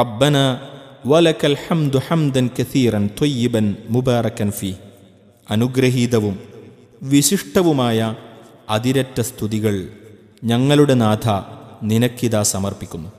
ربنا ولك ഹംദു ഹംദൻ കസീറൻ طيبا മുബാറക്കൻ ഫി അനുഗ്രഹീതവും വിശിഷ്ടവുമായ അതിരറ്റ സ്തുതികൾ ഞങ്ങളുടെ നാഥ നിനക്കിതാ സമർപ്പിക്കുന്നു